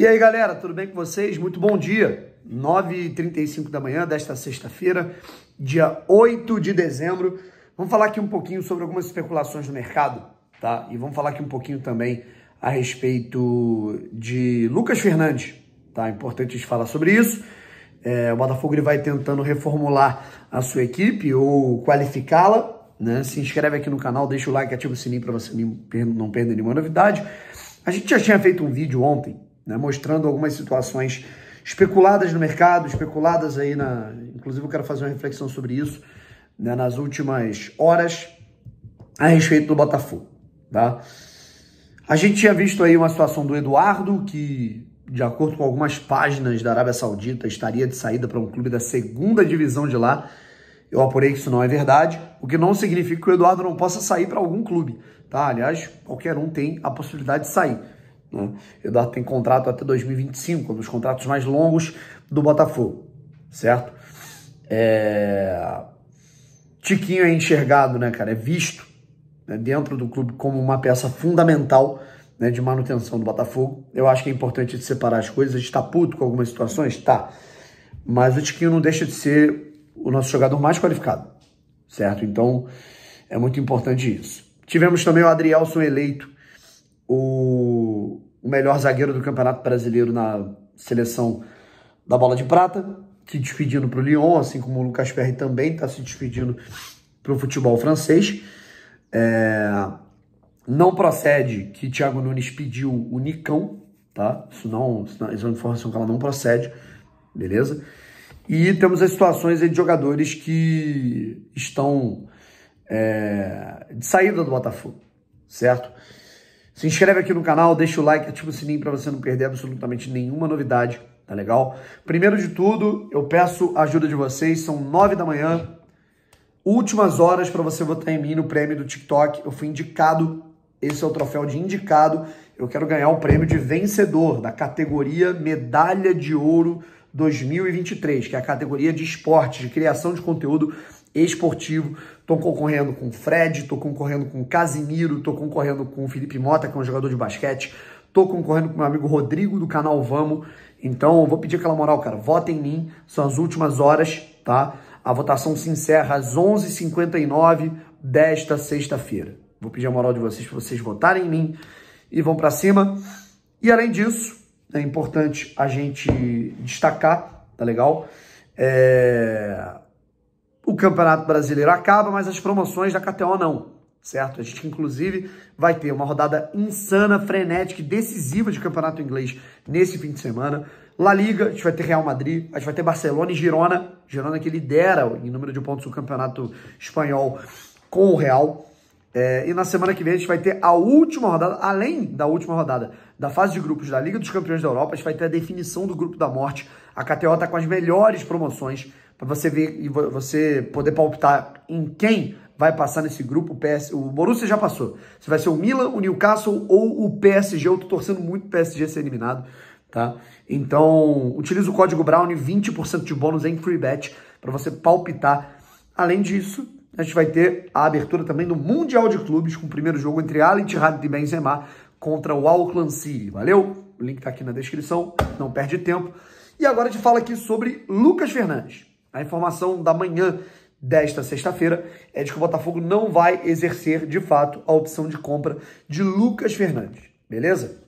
E aí, galera, tudo bem com vocês? Muito bom dia. 9h35 da manhã desta sexta-feira, dia 8 de dezembro. Vamos falar aqui um pouquinho sobre algumas especulações do mercado, tá? E vamos falar aqui um pouquinho também a respeito de Lucas Fernandes, tá? É importante a gente falar sobre isso. É, o Botafogo ele vai tentando reformular a sua equipe ou qualificá-la, né? Se inscreve aqui no canal, deixa o like, ativa o sininho para você não perder nenhuma novidade. A gente já tinha feito um vídeo ontem né? mostrando algumas situações especuladas no mercado, especuladas aí na. Inclusive, eu quero fazer uma reflexão sobre isso né? nas últimas horas a respeito do Botafogo. Tá? A gente tinha visto aí uma situação do Eduardo, que, de acordo com algumas páginas da Arábia Saudita, estaria de saída para um clube da segunda divisão de lá. Eu apurei que isso não é verdade, o que não significa que o Eduardo não possa sair para algum clube. Tá? Aliás, qualquer um tem a possibilidade de sair. Né? Eduardo tem contrato até 2025, um dos contratos mais longos do Botafogo, certo? É... Tiquinho é enxergado, né, cara? É visto né, dentro do clube como uma peça fundamental né, de manutenção do Botafogo. Eu acho que é importante separar as coisas. A gente tá puto com algumas situações? Tá. Mas o Tiquinho não deixa de ser o nosso jogador mais qualificado, certo? Então é muito importante isso. Tivemos também o Adrielson eleito o, o melhor zagueiro do Campeonato Brasileiro na seleção da bola de prata, se despedindo para o Lyon, assim como o Lucas Ferri também está se despedindo para o futebol francês. É... Não procede que Thiago Nunes pediu o Nicão, tá? Isso não, isso não, isso é uma informação que ela não procede, beleza? E temos as situações de jogadores que estão é, de saída do Botafogo, certo? Se inscreve aqui no canal, deixa o like, ativa o sininho para você não perder absolutamente nenhuma novidade, tá legal? Primeiro de tudo, eu peço a ajuda de vocês, são nove da manhã, últimas horas para você votar em mim no prêmio do TikTok. Eu fui indicado, esse é o troféu de indicado. Eu quero ganhar o prêmio de vencedor da categoria Medalha de Ouro 2023, que é a categoria de esporte, de criação de conteúdo esportivo. Estou concorrendo com o Fred, estou concorrendo com o Casimiro, estou concorrendo com o Felipe Mota, que é um jogador de basquete. Estou concorrendo com meu amigo Rodrigo do canal Vamos. Então, vou pedir aquela moral, cara. Vota em mim. São as últimas horas, tá? A votação se encerra às 11h59 desta sexta-feira. Vou pedir a moral de vocês para vocês votarem em mim e vão para cima. E além disso, é importante a gente destacar, tá legal? É... O Campeonato Brasileiro acaba, mas as promoções da KTO não, certo? A gente, inclusive, vai ter uma rodada insana, frenética e decisiva de Campeonato Inglês nesse fim de semana. La Liga, a gente vai ter Real Madrid, a gente vai ter Barcelona e Girona. Girona que lidera em número de pontos o Campeonato Espanhol com o Real. É, e na semana que vem a gente vai ter a última rodada, além da última rodada da fase de grupos da Liga dos Campeões da Europa, a gente vai ter a definição do grupo da morte. A KTO está com as melhores promoções para você ver e você poder palpitar em quem vai passar nesse grupo. O, PS, o Borussia já passou. Se vai ser o Milan, o Newcastle ou o PSG. Eu tô torcendo muito o PSG ser eliminado, tá? Então, utiliza o código Brown 20% de bônus em free bet para você palpitar. Além disso, a gente vai ter a abertura também do Mundial de Clubes com o primeiro jogo entre Al de e Benzema contra o Auckland City. Valeu? O link tá aqui na descrição, não perde tempo. E agora a gente fala aqui sobre Lucas Fernandes. A informação da manhã desta sexta-feira é de que o Botafogo não vai exercer de fato a opção de compra de Lucas Fernandes, beleza?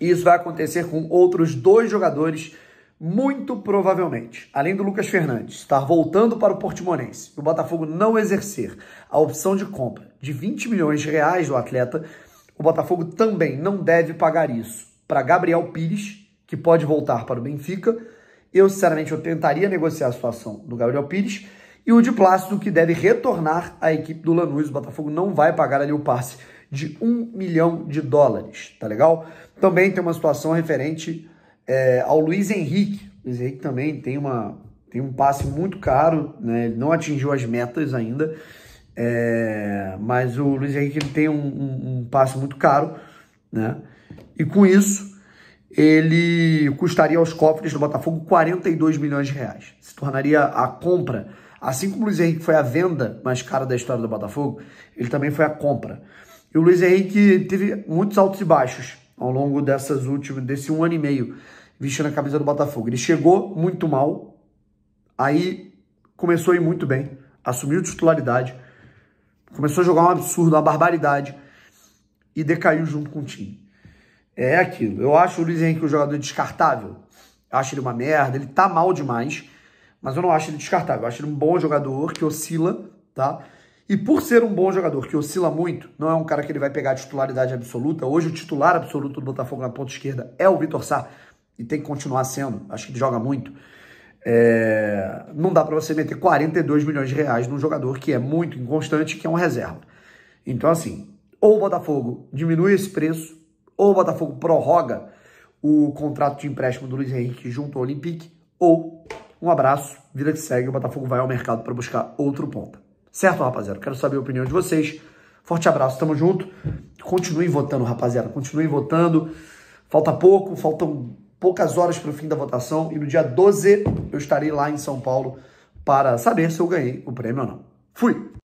Isso vai acontecer com outros dois jogadores, muito provavelmente. Além do Lucas Fernandes estar voltando para o Portimonense e o Botafogo não exercer a opção de compra de 20 milhões de reais do atleta, o Botafogo também não deve pagar isso para Gabriel Pires, que pode voltar para o Benfica, eu, sinceramente, eu tentaria negociar a situação do Gabriel Pires. E o de Plácido, que deve retornar à equipe do Lanús. O Botafogo não vai pagar ali o passe de um milhão de dólares, tá legal? Também tem uma situação referente é, ao Luiz Henrique. O Luiz Henrique também tem, uma, tem um passe muito caro, né? Ele não atingiu as metas ainda. É, mas o Luiz Henrique ele tem um, um, um passe muito caro, né? E com isso, ele custaria aos cofres do Botafogo 42 milhões de reais. Se tornaria a compra, assim como o Luiz Henrique foi a venda mais cara da história do Botafogo, ele também foi a compra. E o Luiz Henrique teve muitos altos e baixos ao longo dessas últimas, desse um ano e meio vestindo a camisa do Botafogo. Ele chegou muito mal, aí começou a ir muito bem, assumiu titularidade, começou a jogar um absurdo, uma barbaridade e decaiu junto com o time é aquilo. Eu acho o Luiz Henrique um jogador descartável. Eu acho ele uma merda, ele tá mal demais, mas eu não acho ele descartável. Eu acho ele um bom jogador que oscila, tá? E por ser um bom jogador que oscila muito, não é um cara que ele vai pegar a titularidade absoluta. Hoje o titular absoluto do Botafogo na ponta esquerda é o Vitor Sá e tem que continuar sendo. Acho que ele joga muito. É... Não dá para você meter 42 milhões de reais num jogador que é muito inconstante, que é um reserva. Então assim, ou o Botafogo diminui esse preço ou o Botafogo prorroga o contrato de empréstimo do Luiz Henrique junto ao Olympique, ou um abraço, vida que segue, o Botafogo vai ao mercado para buscar outro ponta. Certo, rapaziada? Quero saber a opinião de vocês. Forte abraço, tamo junto. Continuem votando, rapaziada. Continuem votando. Falta pouco, faltam poucas horas para o fim da votação. E no dia 12 eu estarei lá em São Paulo para saber se eu ganhei o prêmio ou não. Fui!